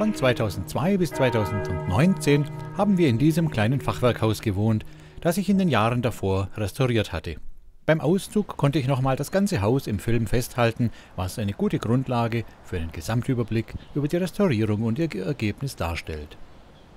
Von 2002 bis 2019 haben wir in diesem kleinen Fachwerkhaus gewohnt, das ich in den Jahren davor restauriert hatte. Beim Auszug konnte ich nochmal das ganze Haus im Film festhalten, was eine gute Grundlage für einen Gesamtüberblick über die Restaurierung und ihr Ergebnis darstellt.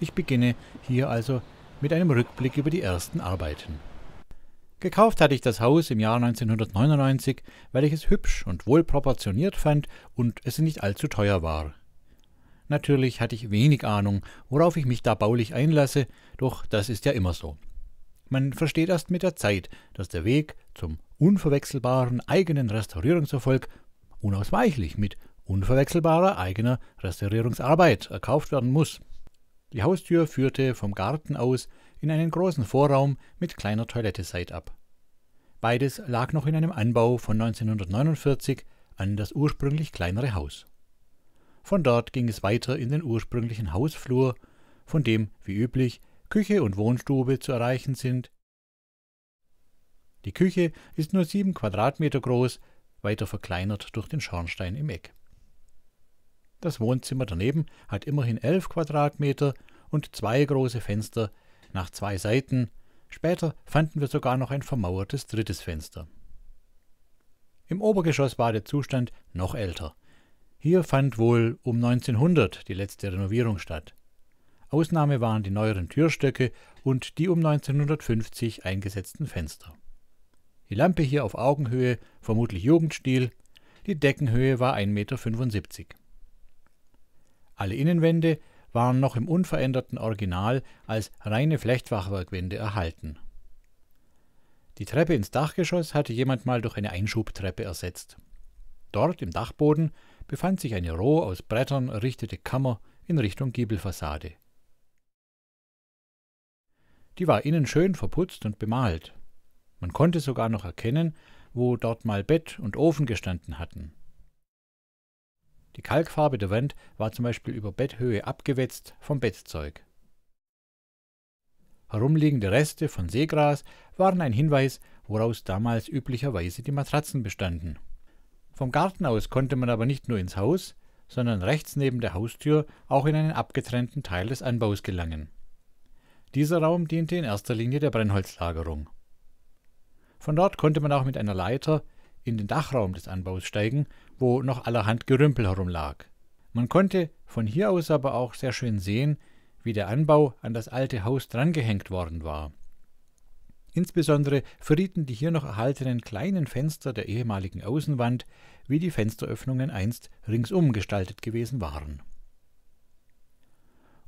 Ich beginne hier also mit einem Rückblick über die ersten Arbeiten. Gekauft hatte ich das Haus im Jahr 1999, weil ich es hübsch und wohlproportioniert fand und es nicht allzu teuer war. Natürlich hatte ich wenig Ahnung, worauf ich mich da baulich einlasse, doch das ist ja immer so. Man versteht erst mit der Zeit, dass der Weg zum unverwechselbaren eigenen Restaurierungserfolg unausweichlich mit unverwechselbarer eigener Restaurierungsarbeit erkauft werden muss. Die Haustür führte vom Garten aus in einen großen Vorraum mit kleiner Toilette ab. Beides lag noch in einem Anbau von 1949 an das ursprünglich kleinere Haus. Von dort ging es weiter in den ursprünglichen Hausflur, von dem, wie üblich, Küche und Wohnstube zu erreichen sind. Die Küche ist nur sieben Quadratmeter groß, weiter verkleinert durch den Schornstein im Eck. Das Wohnzimmer daneben hat immerhin elf Quadratmeter und zwei große Fenster nach zwei Seiten. Später fanden wir sogar noch ein vermauertes drittes Fenster. Im Obergeschoss war der Zustand noch älter. Hier fand wohl um 1900 die letzte Renovierung statt. Ausnahme waren die neueren Türstöcke und die um 1950 eingesetzten Fenster. Die Lampe hier auf Augenhöhe, vermutlich Jugendstil, die Deckenhöhe war 1,75 Meter. Alle Innenwände waren noch im unveränderten Original als reine Flechtfachwerkwände erhalten. Die Treppe ins Dachgeschoss hatte jemand mal durch eine Einschubtreppe ersetzt. Dort im Dachboden befand sich eine roh aus Brettern errichtete Kammer in Richtung Giebelfassade. Die war innen schön verputzt und bemalt. Man konnte sogar noch erkennen, wo dort mal Bett und Ofen gestanden hatten. Die Kalkfarbe der Wand war zum Beispiel über Betthöhe abgewetzt vom Bettzeug. Herumliegende Reste von Seegras waren ein Hinweis, woraus damals üblicherweise die Matratzen bestanden. Vom Garten aus konnte man aber nicht nur ins Haus, sondern rechts neben der Haustür auch in einen abgetrennten Teil des Anbaus gelangen. Dieser Raum diente in erster Linie der Brennholzlagerung. Von dort konnte man auch mit einer Leiter in den Dachraum des Anbaus steigen, wo noch allerhand Gerümpel herumlag. Man konnte von hier aus aber auch sehr schön sehen, wie der Anbau an das alte Haus drangehängt worden war. Insbesondere verrieten die hier noch erhaltenen kleinen Fenster der ehemaligen Außenwand, wie die Fensteröffnungen einst ringsum gestaltet gewesen waren.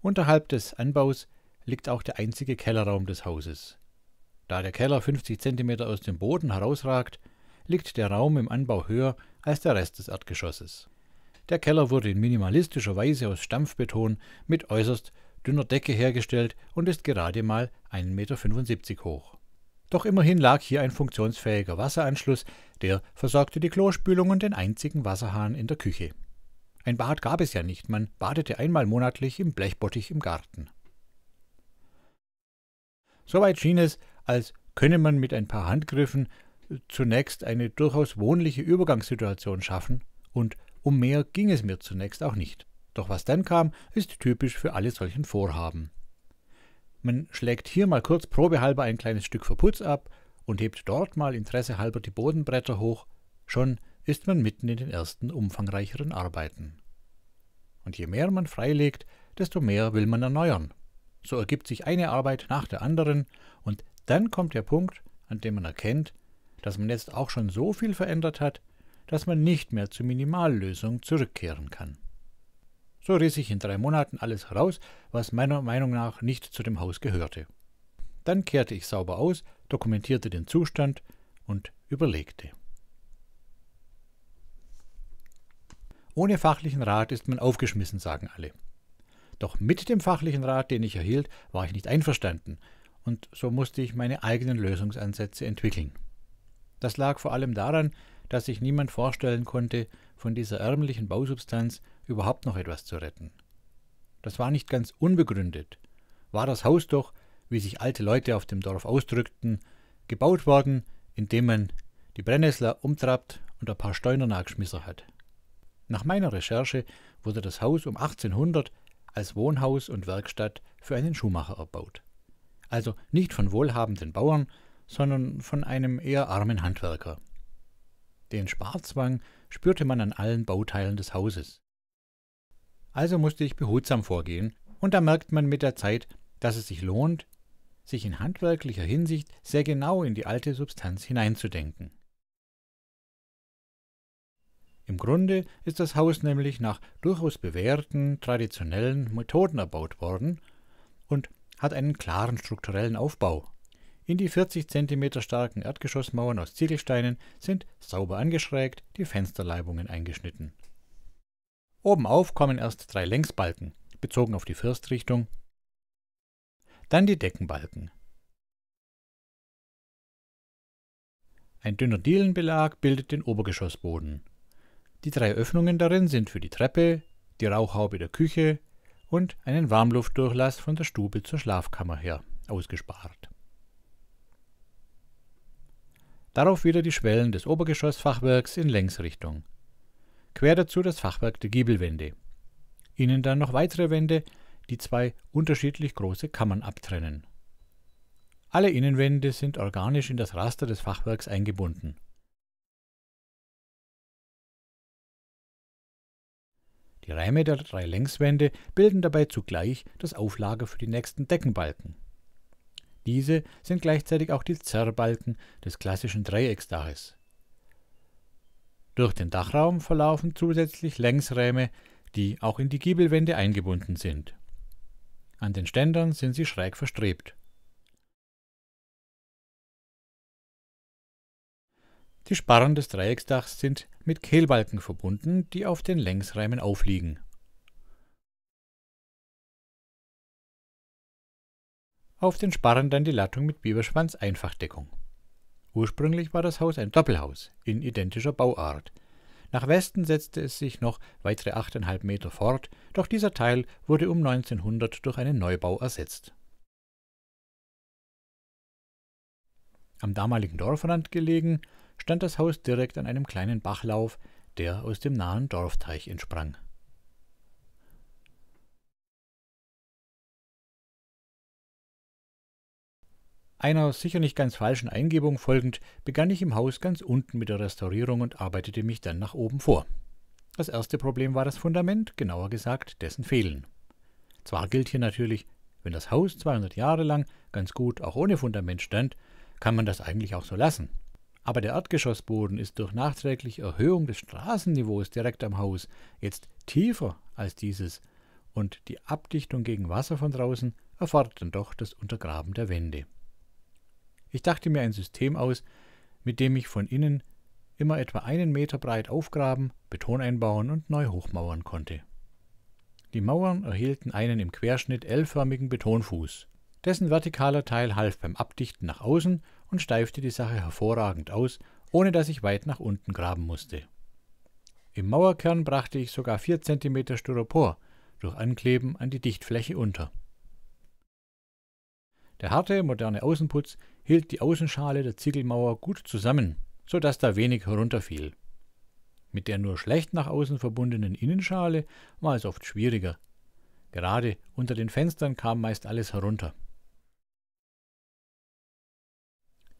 Unterhalb des Anbaus liegt auch der einzige Kellerraum des Hauses. Da der Keller 50 cm aus dem Boden herausragt, liegt der Raum im Anbau höher als der Rest des Erdgeschosses. Der Keller wurde in minimalistischer Weise aus Stampfbeton mit äußerst dünner Decke hergestellt und ist gerade mal 1,75 Meter hoch. Doch immerhin lag hier ein funktionsfähiger Wasseranschluss, der versorgte die Klospülung und den einzigen Wasserhahn in der Küche. Ein Bad gab es ja nicht, man badete einmal monatlich im Blechbottich im Garten. Soweit schien es, als könne man mit ein paar Handgriffen zunächst eine durchaus wohnliche Übergangssituation schaffen, und um mehr ging es mir zunächst auch nicht. Doch was dann kam, ist typisch für alle solchen Vorhaben. Man schlägt hier mal kurz probehalber ein kleines Stück Verputz ab und hebt dort mal interessehalber die Bodenbretter hoch, schon ist man mitten in den ersten umfangreicheren Arbeiten. Und je mehr man freilegt, desto mehr will man erneuern. So ergibt sich eine Arbeit nach der anderen und dann kommt der Punkt, an dem man erkennt, dass man jetzt auch schon so viel verändert hat, dass man nicht mehr zur Minimallösung zurückkehren kann. So riss ich in drei Monaten alles heraus, was meiner Meinung nach nicht zu dem Haus gehörte. Dann kehrte ich sauber aus, dokumentierte den Zustand und überlegte. Ohne fachlichen Rat ist man aufgeschmissen, sagen alle. Doch mit dem fachlichen Rat, den ich erhielt, war ich nicht einverstanden, und so musste ich meine eigenen Lösungsansätze entwickeln. Das lag vor allem daran, dass sich niemand vorstellen konnte, von dieser ärmlichen Bausubstanz überhaupt noch etwas zu retten. Das war nicht ganz unbegründet. War das Haus doch, wie sich alte Leute auf dem Dorf ausdrückten, gebaut worden, indem man die Brennnessler umtrappt und ein paar Steuner nachgeschmissen hat. Nach meiner Recherche wurde das Haus um 1800 als Wohnhaus und Werkstatt für einen Schuhmacher erbaut. Also nicht von wohlhabenden Bauern, sondern von einem eher armen Handwerker. Den Sparzwang spürte man an allen Bauteilen des Hauses. Also musste ich behutsam vorgehen, und da merkt man mit der Zeit, dass es sich lohnt, sich in handwerklicher Hinsicht sehr genau in die alte Substanz hineinzudenken. Im Grunde ist das Haus nämlich nach durchaus bewährten, traditionellen Methoden erbaut worden und hat einen klaren strukturellen Aufbau. In die 40 cm starken Erdgeschossmauern aus Ziegelsteinen sind sauber angeschrägt die Fensterleibungen eingeschnitten. Obenauf kommen erst drei Längsbalken, bezogen auf die Firstrichtung, dann die Deckenbalken. Ein dünner Dielenbelag bildet den Obergeschossboden. Die drei Öffnungen darin sind für die Treppe, die Rauchhaube der Küche und einen Warmluftdurchlass von der Stube zur Schlafkammer her ausgespart darauf wieder die Schwellen des Obergeschossfachwerks in Längsrichtung. Quer dazu das Fachwerk der Giebelwände. Ihnen dann noch weitere Wände, die zwei unterschiedlich große Kammern abtrennen. Alle Innenwände sind organisch in das Raster des Fachwerks eingebunden. Die Reime der drei Längswände bilden dabei zugleich das Auflager für die nächsten Deckenbalken. Diese sind gleichzeitig auch die Zerrbalken des klassischen Dreiecksdaches. Durch den Dachraum verlaufen zusätzlich Längsrähme, die auch in die Giebelwände eingebunden sind. An den Ständern sind sie schräg verstrebt. Die Sparren des Dreiecksdachs sind mit Kehlbalken verbunden, die auf den Längsräumen aufliegen Auf den Sparren dann die Lattung mit Bieberschwanz Einfachdeckung. Ursprünglich war das Haus ein Doppelhaus in identischer Bauart. Nach Westen setzte es sich noch weitere 8,5 Meter fort, doch dieser Teil wurde um 1900 durch einen Neubau ersetzt. Am damaligen Dorfrand gelegen, stand das Haus direkt an einem kleinen Bachlauf, der aus dem nahen Dorfteich entsprang. Einer sicher nicht ganz falschen Eingebung folgend, begann ich im Haus ganz unten mit der Restaurierung und arbeitete mich dann nach oben vor. Das erste Problem war das Fundament, genauer gesagt dessen Fehlen. Zwar gilt hier natürlich, wenn das Haus 200 Jahre lang ganz gut auch ohne Fundament stand, kann man das eigentlich auch so lassen. Aber der Erdgeschossboden ist durch nachträgliche Erhöhung des Straßenniveaus direkt am Haus jetzt tiefer als dieses und die Abdichtung gegen Wasser von draußen erfordert dann doch das Untergraben der Wände. Ich dachte mir ein System aus, mit dem ich von innen immer etwa einen Meter breit aufgraben, Beton einbauen und neu hochmauern konnte. Die Mauern erhielten einen im Querschnitt L-förmigen Betonfuß. Dessen vertikaler Teil half beim Abdichten nach außen und steifte die Sache hervorragend aus, ohne dass ich weit nach unten graben musste. Im Mauerkern brachte ich sogar 4 cm Styropor durch Ankleben an die Dichtfläche unter. Der harte, moderne Außenputz hielt die Außenschale der Ziegelmauer gut zusammen, so dass da wenig herunterfiel. Mit der nur schlecht nach außen verbundenen Innenschale war es oft schwieriger. Gerade unter den Fenstern kam meist alles herunter.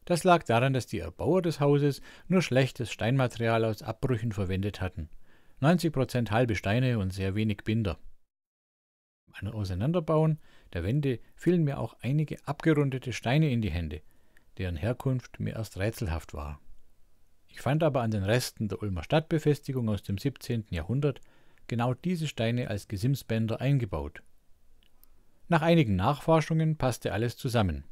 Das lag daran, dass die Erbauer des Hauses nur schlechtes Steinmaterial aus Abbrüchen verwendet hatten. 90% halbe Steine und sehr wenig Binder. Beim Auseinanderbauen der Wände fielen mir auch einige abgerundete Steine in die Hände, deren Herkunft mir erst rätselhaft war. Ich fand aber an den Resten der Ulmer Stadtbefestigung aus dem 17. Jahrhundert genau diese Steine als Gesimsbänder eingebaut. Nach einigen Nachforschungen passte alles zusammen.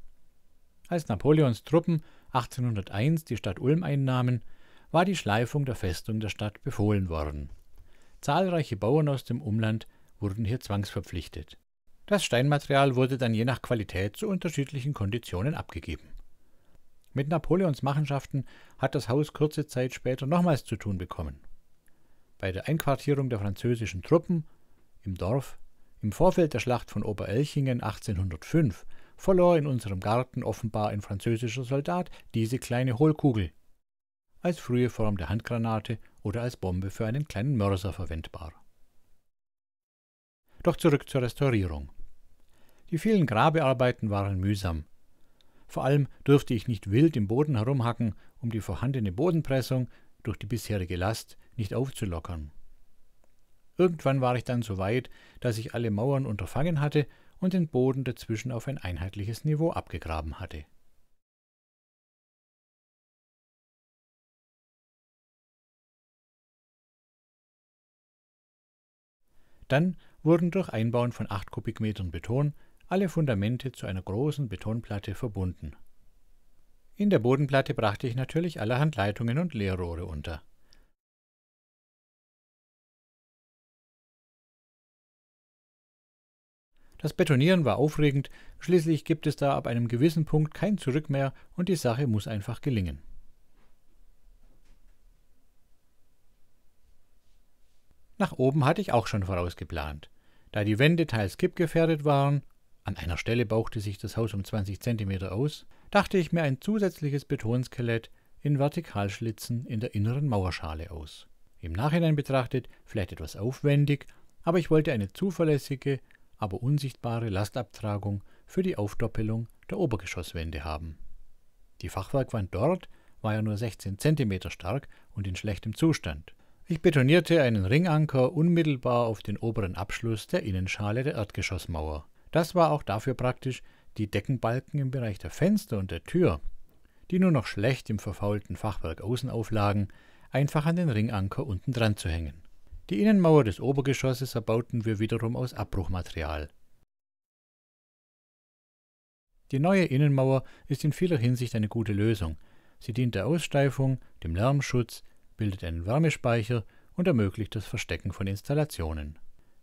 Als Napoleons Truppen 1801 die Stadt Ulm einnahmen, war die Schleifung der Festung der Stadt befohlen worden. Zahlreiche Bauern aus dem Umland wurden hier zwangsverpflichtet. Das Steinmaterial wurde dann je nach Qualität zu unterschiedlichen Konditionen abgegeben. Mit Napoleons Machenschaften hat das Haus kurze Zeit später nochmals zu tun bekommen. Bei der Einquartierung der französischen Truppen im Dorf im Vorfeld der Schlacht von Oberelchingen 1805 verlor in unserem Garten offenbar ein französischer Soldat diese kleine Hohlkugel, als frühe Form der Handgranate oder als Bombe für einen kleinen Mörser verwendbar. Doch zurück zur Restaurierung. Die vielen Grabearbeiten waren mühsam. Vor allem durfte ich nicht wild im Boden herumhacken, um die vorhandene Bodenpressung durch die bisherige Last nicht aufzulockern. Irgendwann war ich dann so weit, dass ich alle Mauern unterfangen hatte und den Boden dazwischen auf ein einheitliches Niveau abgegraben hatte. Dann wurden durch Einbauen von 8 Kubikmetern Beton alle Fundamente zu einer großen Betonplatte verbunden. In der Bodenplatte brachte ich natürlich allerhand Leitungen und Leerrohre unter. Das Betonieren war aufregend, schließlich gibt es da ab einem gewissen Punkt kein Zurück mehr und die Sache muss einfach gelingen. Nach oben hatte ich auch schon vorausgeplant. Da die Wände teils kippgefährdet waren, an einer Stelle bauchte sich das Haus um 20 cm aus, dachte ich mir ein zusätzliches Betonskelett in Vertikalschlitzen in der inneren Mauerschale aus. Im Nachhinein betrachtet vielleicht etwas aufwendig, aber ich wollte eine zuverlässige, aber unsichtbare Lastabtragung für die Aufdoppelung der Obergeschosswände haben. Die Fachwerkwand dort war ja nur 16 cm stark und in schlechtem Zustand. Ich betonierte einen Ringanker unmittelbar auf den oberen Abschluss der Innenschale der Erdgeschossmauer. Das war auch dafür praktisch, die Deckenbalken im Bereich der Fenster und der Tür, die nur noch schlecht im verfaulten Fachwerk außen auflagen, einfach an den Ringanker unten dran zu hängen. Die Innenmauer des Obergeschosses erbauten wir wiederum aus Abbruchmaterial. Die neue Innenmauer ist in vieler Hinsicht eine gute Lösung. Sie dient der Aussteifung, dem Lärmschutz, bildet einen Wärmespeicher und ermöglicht das Verstecken von Installationen.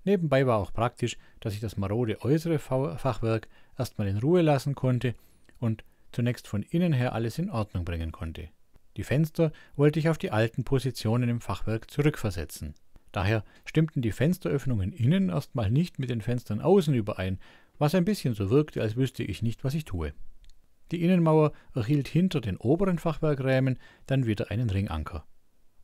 Nebenbei war auch praktisch, dass ich das marode äußere Fachwerk erstmal in Ruhe lassen konnte und zunächst von innen her alles in Ordnung bringen konnte. Die Fenster wollte ich auf die alten Positionen im Fachwerk zurückversetzen. Daher stimmten die Fensteröffnungen innen erstmal nicht mit den Fenstern außen überein, was ein bisschen so wirkte, als wüsste ich nicht, was ich tue. Die Innenmauer erhielt hinter den oberen Fachwerkrämen dann wieder einen Ringanker.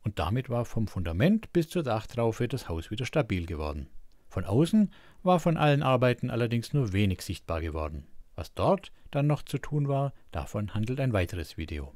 Und damit war vom Fundament bis zur Dachtraufe das Haus wieder stabil geworden. Von außen war von allen Arbeiten allerdings nur wenig sichtbar geworden. Was dort dann noch zu tun war, davon handelt ein weiteres Video.